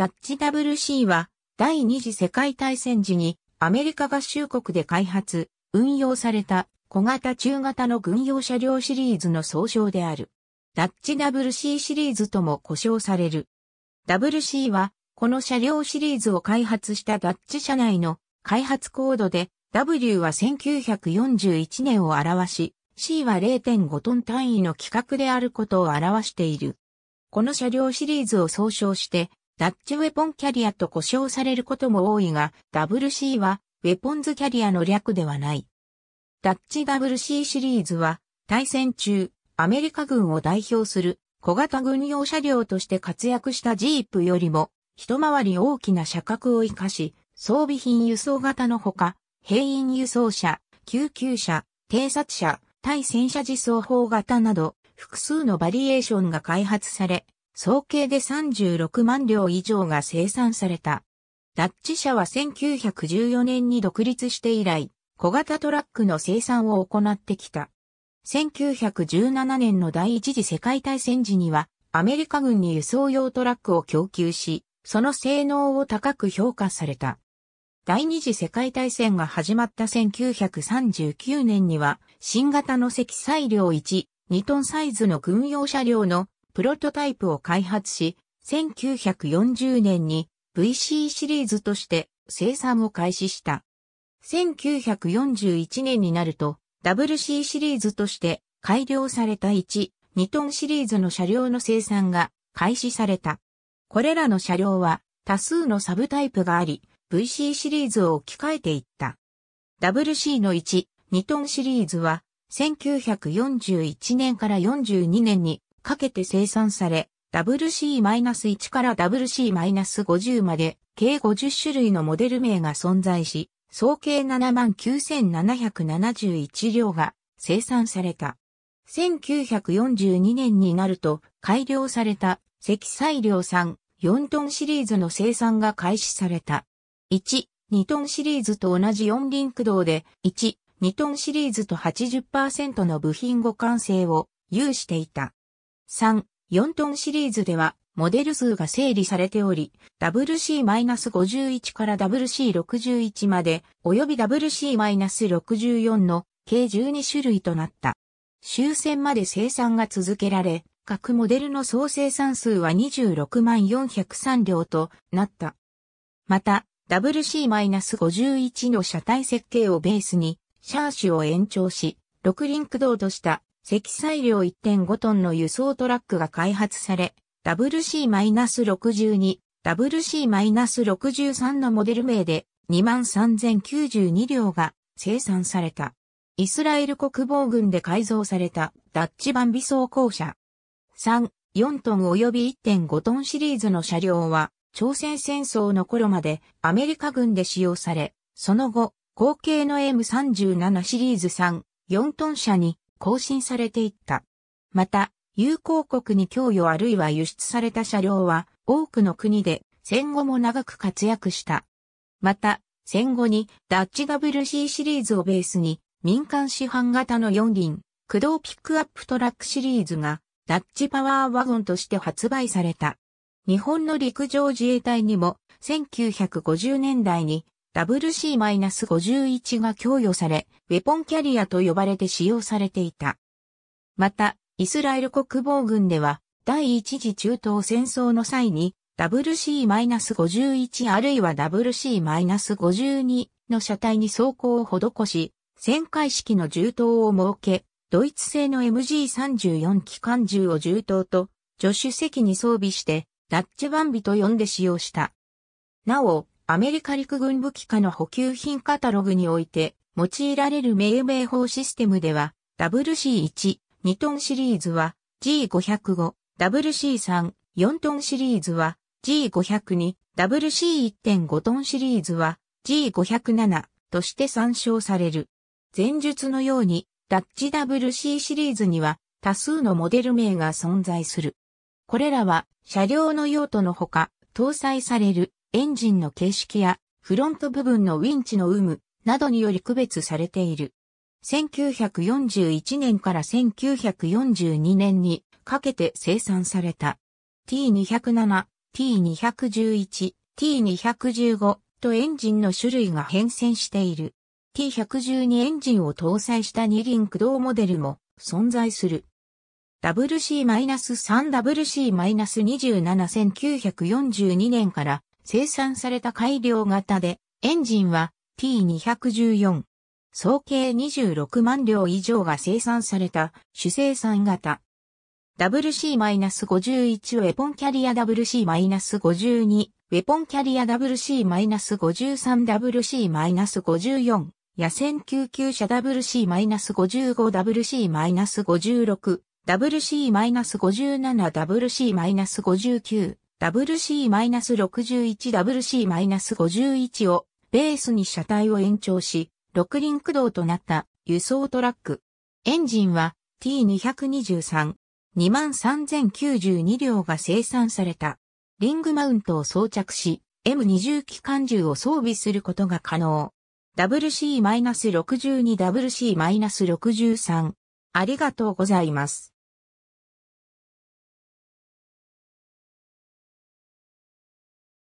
ダッチ WC は第二次世界大戦時にアメリカ合衆国で開発、運用された小型中型の軍用車両シリーズの総称である。ダッチ WC シリーズとも呼称される。WC はこの車両シリーズを開発したダッチ社内の開発コードで W は1941年を表し、C は0.5トン単位の規格であることを表している。この車両シリーズを総称してダッチウェポンキャリアと呼称されることも多いが、WC はウェポンズキャリアの略ではない。ダッチ WC シリーズは、対戦中、アメリカ軍を代表する小型軍用車両として活躍したジープよりも、一回り大きな車格を活かし、装備品輸送型のほか、兵員輸送車、救急車、偵察車、対戦車自走砲型など、複数のバリエーションが開発され、総計で36万両以上が生産された。ダッチ社は1914年に独立して以来、小型トラックの生産を行ってきた。1917年の第一次世界大戦時には、アメリカ軍に輸送用トラックを供給し、その性能を高く評価された。第二次世界大戦が始まった1939年には、新型の積載量1、2トンサイズの軍用車両のプロトタイプを開発し、1940年に VC シリーズとして生産を開始した。1941年になると WC シリーズとして改良された1、2トンシリーズの車両の生産が開始された。これらの車両は多数のサブタイプがあり、VC シリーズを置き換えていった。WC の1、2トンシリーズは1941年から42年にかけて生産され、WC-1 から WC-50 まで計50種類のモデル名が存在し、総計79,771両が生産された。1942年になると改良された積載量産4トンシリーズの生産が開始された。1、2トンシリーズと同じ4輪駆動で1、2トンシリーズと80%の部品互換性を有していた。3、4トンシリーズでは、モデル数が整理されており、WC-51 から WC61 まで、及び WC-64 の計12種類となった。終戦まで生産が続けられ、各モデルの総生産数は26万403両となった。また、WC-51 の車体設計をベースに、シャーシュを延長し、6輪駆動とした積載量1.5トンの輸送トラックが開発され、WC-62、WC-63 のモデル名で23,092両が生産された。イスラエル国防軍で改造されたダッチ版ビ装甲車。3、4トン及び1.5トンシリーズの車両は、朝鮮戦争の頃までアメリカ軍で使用され、その後、後継の M37 シリーズ3、4トン車に更新されていった。また、友好国に供与あるいは輸出された車両は多くの国で戦後も長く活躍した。また、戦後にダッチ WC シリーズをベースに民間市販型の4輪駆動ピックアップトラックシリーズがダッチパワーワゴンとして発売された。日本の陸上自衛隊にも1950年代に WC-51 が供与され、ウェポンキャリアと呼ばれて使用されていた。また、イスラエル国防軍では、第一次中東戦争の際に、WC-51 あるいは WC-52 の車体に装甲を施し、旋回式の銃刀を設け、ドイツ製の MG34 機関銃を銃刀と助手席に装備して、ダッチバンビと呼んで使用した。なお、アメリカ陸軍武器化の補給品カタログにおいて、用いられる命名法システムでは、WC1、2トンシリーズは G505、WC3、4トンシリーズは G502、WC1.5 トンシリーズは G507 として参照される。前述のように、ダッチ WC シリーズには多数のモデル名が存在する。これらは車両の用途のほか、搭載されるエンジンの形式やフロント部分のウィンチの有無などにより区別されている。1941年から1942年にかけて生産された T207、T211、T215 とエンジンの種類が変遷している。T112 エンジンを搭載した二輪駆動モデルも存在する。WC-3WC-271942 年から生産された改良型で、エンジンは T214。総計26万両以上が生産された主生産型。WC-51 ウェポンキャリア WC-52 ウェポンキャリア WC-53WC-54 野戦救急車 WC-55WC-56WC-57WC-59 WC-61WC-51 をベースに車体を延長し、6輪駆動となった輸送トラック。エンジンは T223、23092両が生産された。リングマウントを装着し、M20 機関銃を装備することが可能。WC-62WC-63。ありがとうございます。